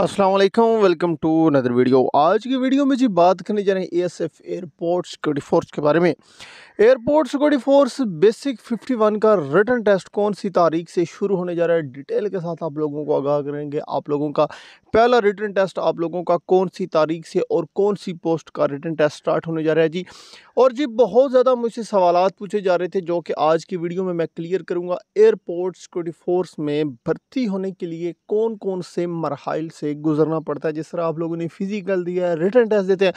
Aslam welcome to another video आज की video में जी बात करने जा रहे हैं A S F airport security force के बारे में एयरपोर्ट सिक्योरिटी फोर्स बेसिक 51 का रिटर्न टेस्ट कौन सी तारीख से शुरू होने जा रहा है डिटेल के साथ आप लोगों को आगाह करेंगे आप लोगों का पहला रिटर्न टेस्ट आप लोगों का कौन सी तारीख से और कौन सी पोस्ट का रिटर्न टेस्ट स्टार्ट होने जा रहा है जी और जी बहुत ज़्यादा मुझसे सवाल पूछे जा रहे थे जो कि आज की वीडियो में मैं क्लियर करूँगा एयरपोर्ट सिक्योरिटी फोर्स में भर्ती होने के लिए कौन कौन से मरहल से से गुजरना पड़ता है जिस तरह आप लोगों ने फिजिकल दिया है रिटर्न टेस्ट देते हैं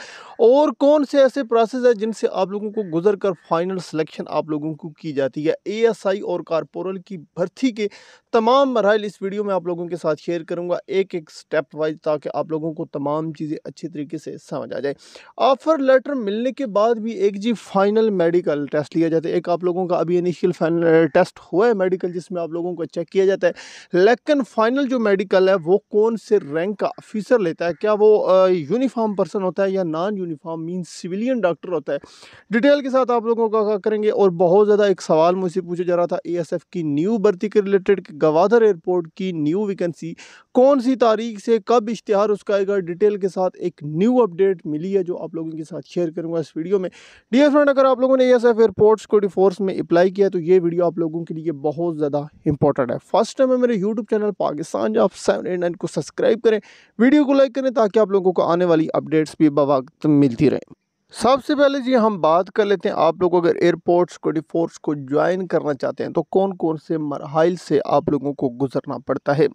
और कौन से ऐसे प्रोसेस है जिनसे आप लोगों को गुजर कर फाइनल सिलेक्शन आप लोगों को की जाती है एएसआई और कारपोरल की भर्ती के तमाम मराइल इस वीडियो में आप लोगों के साथ शेयर करूँगा एक एक स्टेप वाइज ताकि आप लोगों को तमाम चीज़ें अच्छे तरीके से समझ आ जाए ऑफ़र लेटर मिलने के बाद भी एक जी फाइनल मेडिकल टेस्ट लिया जाता है एक आप लोगों का अभी इनिशियल फाइनल टेस्ट हुआ है मेडिकल जिसमें आप लोगों को चेक किया जाता है लेकिन फाइनल जो मेडिकल है वो कौन से रैंक रैंक का ऑफिसर लेता है क्या वो यूनिफॉर्म पर्सन होता है या non uniform mean civilian doctor होता है डिटेल के साथ आप लोगों का करेंगे और बहुत ज़्यादा एक सवाल मुझसे पूछा जा रहा था एएसएफ की न्यू भर्ती के रिलेटेड गवादर एयरपोर्ट की न्यू वैकेंसी कौन सी तारीख से कब इश्तहार उसका आएगा डिटेल के साथ एक न्यू अपडेट मिली है जो आप लोगों के साथ शेयर करूँगा इस वीडियो में डी फ्रेंड अगर आप लोगों ने ए एयरपोर्ट सिक्योरिटी फोर्स में अप्लाई किया तो ये वीडियो आप लोगों के लिए बहुत ज़्यादा इंपॉर्टेंट है फर्स्ट टाइम है मेरे यूट्यूब चैनल पाकिस्तान जो आप सेवन को सब्सक्राइब करें करें वीडियो को लाइक करें ताकि आप लोगों को आने वाली अपडेट्स भी बवक्त मिलती रहें सबसे पहले जी हम बात कर लेते हैं आप लोग अगर एयरपोर्ट सिक्योरिटी फोर्स को ज्वाइन करना चाहते हैं तो कौन कौन से मरहल से आप लोगों को गुजरना पड़ता है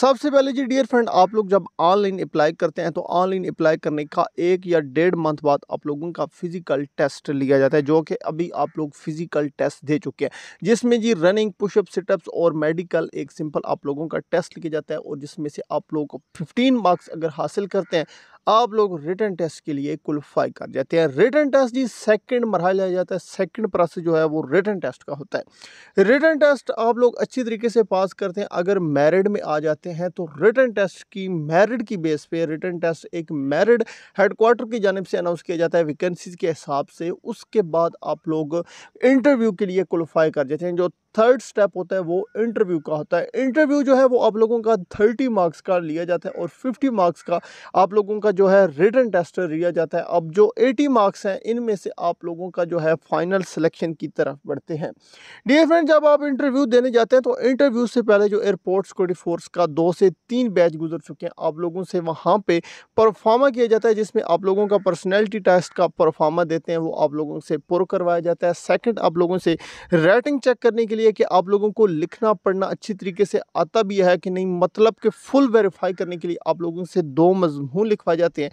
सबसे पहले जी डियर फ्रेंड आप लोग जब ऑनलाइन अप्लाई करते हैं तो ऑनलाइन अप्लाई करने का एक या डेढ़ मंथ बाद आप लोगों का फिज़िकल टेस्ट लिया जाता है जो कि अभी आप लोग फिज़िकल टेस्ट दे चुके हैं जिसमें जी रनिंग पुशअप सिटअप्स और मेडिकल एक सिंपल आप लोगों का टेस्ट लिया जाता है और जिसमें से आप लोग फिफ्टीन मार्क्स अगर हासिल करते हैं आप लोग रिटर्न टेस्ट के लिए क्वालिफाई कर जाते हैं रिटर्न टेस्ट जी सेकंड मरहल लिया जाता है सेकंड प्रोसेस जो है वो रिटर्न टेस्ट का होता है रिटर्न टेस्ट आप लोग अच्छी तरीके से पास करते हैं अगर मैरिड में आ जाते हैं तो रिटर्न टेस्ट की मैरिड की बेस पे रिटर्न टेस्ट एक मैरिड हेडकोार्टर की जानब से अनाउंस किया जाता है वैकेंसीज के हिसाब से उसके बाद आप लोग इंटरव्यू के लिए क्वालिफाई कर जाते हैं जो थर्ड स्टेप होता है वो इंटरव्यू का होता है इंटरव्यू जो है वो आप लोगों का थर्टी मार्क्स का लिया जाता है और फिफ्टी मार्क्स का आप लोगों का जो है रिटर्न टेस्ट लिया जाता है अब जो एटी मार्क्स हैं इनमें से आप लोगों का जो है फाइनल सिलेक्शन की तरफ बढ़ते हैं डी फ्रेंड जब आप इंटरव्यू देने जाते हैं तो इंटरव्यू से पहले जो एयरपोर्ट सिक्योरिटी फोर्स का दो से तीन बैच गुजर चुके हैं आप लोगों से वहाँ पर परफॉर्मा किया जाता है जिसमें आप लोगों का पर्सनैलिटी टेस्ट का परफॉर्मा देते हैं वो आप लोगों से पुर करवाया जाता है सेकेंड आप लोगों से रेटिंग चेक करने के लिए है कि आप लोगों को लिखना पढ़ना अच्छी तरीके से आता भी है कि नहीं मतलब के फुल वेरीफाई करने के लिए आप लोगों से दो मजमून लिखवाए जाते हैं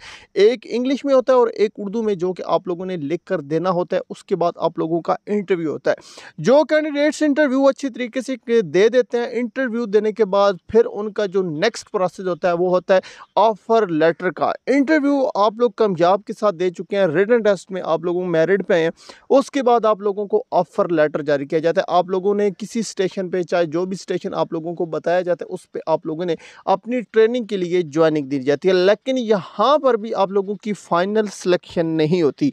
एक इंग्लिश में होता है और एक उर्दू में जो कि आप लोगों ने लिख कर देना होता है उसके बाद आप लोगों का इंटरव्यू होता है जो कैंडिडेट्स इंटरव्यू अच्छी तरीके से दे देते हैं इंटरव्यू देने के बाद फिर उनका जो नेक्स्ट प्रोसेस होता है वो होता है ऑफ़र लेटर का इंटरव्यू आप लोग कामयाब के साथ दे चुके हैं रिटर्न टेस्ट में आप लोगों मेरिट पे हैं उसके बाद आप लोगों को ऑफ़र लेटर जारी किया जाता है आप लोगों ने किसी स्टेशन पे चाहे जो भी स्टेशन आप लोगों को बताया जाता है उस पर आप लोगों ने अपनी ट्रेनिंग के लिए ज्वाइनिंग दी जाती है लेकिन यहाँ पर भी आप लोगों की फाइनल सिलेक्शन नहीं होती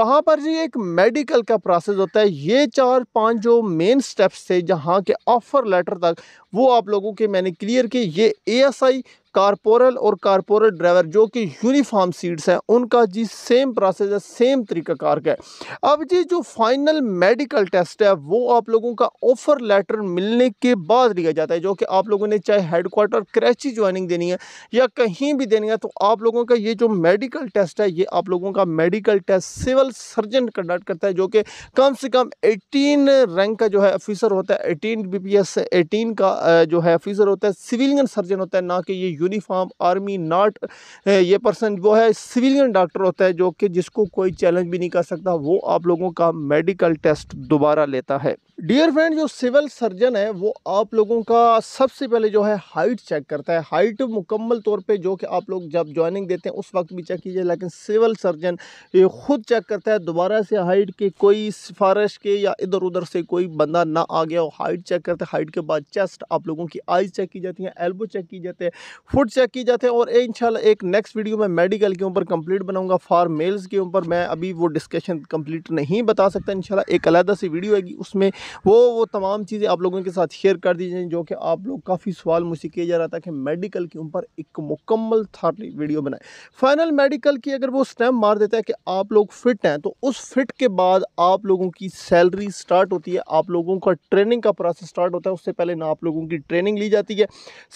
वहाँ पर जी एक मेडिकल का प्रोसेस होता है ये चार पाँच जो मेन स्टेप्स थे जहाँ के ऑफ़र लेटर तक वो आप लोगों के मैंने क्लियर किए ये ए कारपोरल और कारपोरल ड्राइवर जो कि यूनिफॉर्म सीट्स हैं उनका जी सेम प्रोसेस है सेम तरीका कार का है अब जी जो फाइनल मेडिकल टेस्ट है वो आप लोगों का ऑफर लेटर मिलने के बाद लिया जाता है जो कि आप लोगों ने चाहे हेडकोार्टर क्रैची ज्वाइनिंग देनी है या कहीं भी देनी है तो आप लोगों का ये जो मेडिकल टेस्ट है ये आप लोगों का medical test civil surgeon conduct करता है जो कि कम से कम एटीन रैंक का जो है ऑफिसर होता है eighteen B P S eighteen का जो है ऑफिसर होता है सिविलियन सर्जन होता है ना कि ये यूनिफॉर्म आर्मी नॉट ये पर्सन वो है सिविलियन डॉक्टर होता है जो कि जिसको कोई चैलेंज भी नहीं कर सकता वो आप लोगों का मेडिकल टेस्ट दोबारा लेता है डियर फ्रेंड जो सिविल सर्जन है वो आप लोगों का सबसे पहले जो है हाइट चेक करता है हाइट मुकम्मल तौर पे जो कि आप लोग जब ज्वाइनिंग देते हैं उस वक्त भी चेक कीजिए लेकिन सिविल सर्जन ये खुद चेक करता है दोबारा से हाइट के कोई सिफारिश के या इधर उधर से कोई बंदा ना आ गया हो हाइट चेक करता है हाइट के बाद चेस्ट आप लोगों की आइज चेक की जाती है एल्बो चेक की जाते हैं फुट चेक की जाते हैं और इन एक नेक्स्ट वीडियो में मेडिकल के ऊपर कम्प्लीट बनाऊँगा फार मेल्स के ऊपर मैं अभी वो डिस्कशन कम्प्लीट नहीं बता सकता इन एक अलहदा सी वीडियो आएगी उसमें वो वो तमाम चीज़ें आप लोगों के साथ शेयर कर दीजिए जो कि आप लोग काफ़ी सवाल मुझसे किया जा रहा था कि मेडिकल के ऊपर एक मुकम्मल थारली वीडियो बनाए फाइनल मेडिकल की अगर वो स्टैम्प मार देता है कि आप लोग फिट हैं तो उस फिट के बाद आप लोगों की सैलरी स्टार्ट होती है आप लोगों का ट्रेनिंग का प्रोसेस स्टार्ट होता है उससे पहले ना आप लोगों की ट्रेनिंग ली जाती है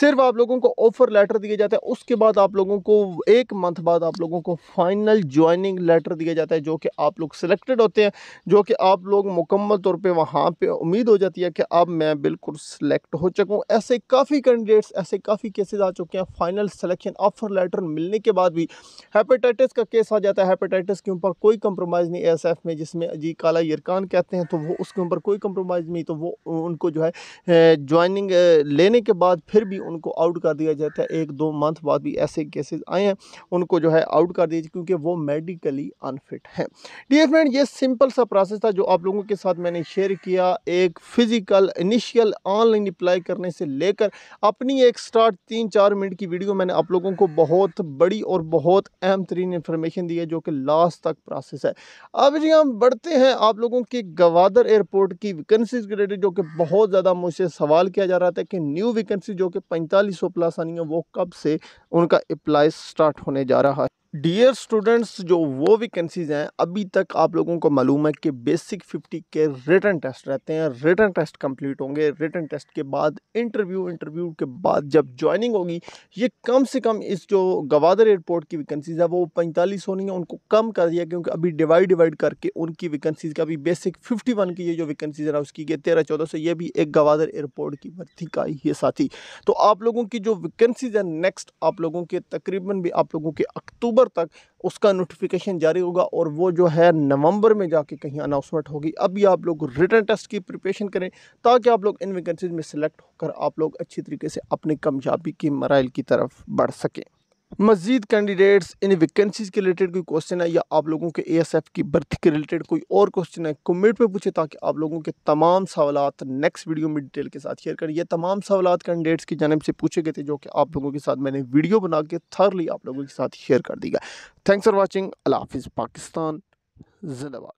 सिर्फ आप लोगों को ऑफर लेटर दिया जाता है उसके बाद आप लोगों को एक मंथ बाद आप लोगों को फाइनल ज्वाइनिंग लेटर दिया जाता है जो कि आप लोग सिलेक्टेड होते हैं जो कि आप लोग मुकम्मल तौर पर वहाँ पर उम्मीद हो जाती है कि अब मैं बिल्कुल सिलेक्ट हो चुका ऐसे काफ़ी कैंडिडेट्स ऐसे काफ़ी केसेस आ चुके हैं फाइनल सिलेक्शन ऑफर लेटर मिलने के बाद भी हेपेटाइटिस का केस आ जाता है हेपेटाइटिस के ऊपर कोई कम्प्रोमाइज़ नहीं एस में जिसमें अजी काला यरकान कहते हैं तो वो उसके ऊपर कोई कम्प्रोमाइज़ नहीं तो वो उनको जो है ज्वाइनिंग लेने के बाद फिर भी उनको आउट कर दिया जाता है एक दो मंथ बाद भी ऐसे केसेज आए हैं उनको जो है आउट कर दिया क्योंकि वो मेडिकली अनफिट हैं डी फ्रेंड ये सिंपल सा प्रोसेस था जो आप लोगों के साथ मैंने शेयर किया का एक फ़िज़िकल इनिशियल ऑनलाइन अप्लाई करने से लेकर अपनी एक स्टार्ट तीन चार मिनट की वीडियो मैंने आप लोगों को बहुत बड़ी और बहुत अहम तरीन इन्फॉर्मेशन दी है जो कि लास्ट तक प्रोसेस है अब जी हम बढ़ते हैं आप लोगों के गवादर एयरपोर्ट की वैकेंसीज के रिलेटेड जो कि बहुत ज़्यादा मुझसे सवाल किया जा रहा था कि न्यू वैकेंसी जो कि पैंतालीस सौ प्लस आनी है वो कब से उनका अप्लाई स्टार्ट होने जा रहा है डियर स्टूडेंट्स जो वो वैकेंसीज़ हैं अभी तक आप लोगों को मालूम है कि बेसिक 50 के रिटर्न टेस्ट रहते हैं रिटर्न टेस्ट कंप्लीट होंगे रिटर्न टेस्ट के बाद इंटरव्यू इंटरव्यू के बाद जब ज्वाइनिंग होगी ये कम से कम इस जो गवादर एयरपोर्ट की वैकेंसीज़ है वो पैंतालीस होनी है उनको कम कर दिया क्योंकि अभी डिवाइड डिवाइड करके उनकी वैकेंसीज़ का भी बेसिक फिफ्टी की ये जो वैकेंसीज़ है उसकी तेरह चौदह सौ ये भी एक गवादर एयरपोर्ट की भर्ती का ही है साथी तो आप लोगों की जो वैकेंसीज़ है नेक्स्ट आप लोगों के तकरीबन भी आप लोगों के अक्टूबर नवंबर तक उसका नोटिफिकेशन जारी होगा और वो जो है नवंबर में जाके कहीं अनाउंसमेंट होगी अभी आप लोग रिटर्न टेस्ट की प्रिपरेशन करें ताकि आप लोग इन वैकेंसीज में सेलेक्ट होकर आप लोग अच्छी तरीके से अपनी कामयाबी की मराइल की तरफ बढ़ सकें मजीद कैंडिडेट्स इन वैकेंसीज़ के रिलेटेड कोई क्वेश्चन है या आप लोगों के एएसएफ की भर्ती के रिलेटेड कोई और क्वेश्चन है कमेंट पे पूछे ताकि आप लोगों के तमाम सवाल नेक्स्ट वीडियो में डिटेल के साथ शेयर करें ये तमाम सवाल कैंडिडेट्स की जानब से पूछे गए थे जो कि आप लोगों के साथ मैंने वीडियो बना के थर्ली आप लोगों के साथ शेयर कर दी थैंक्स फॉर वॉचिंग अला हाफिज़ पाकिस्तान जिंदाबाद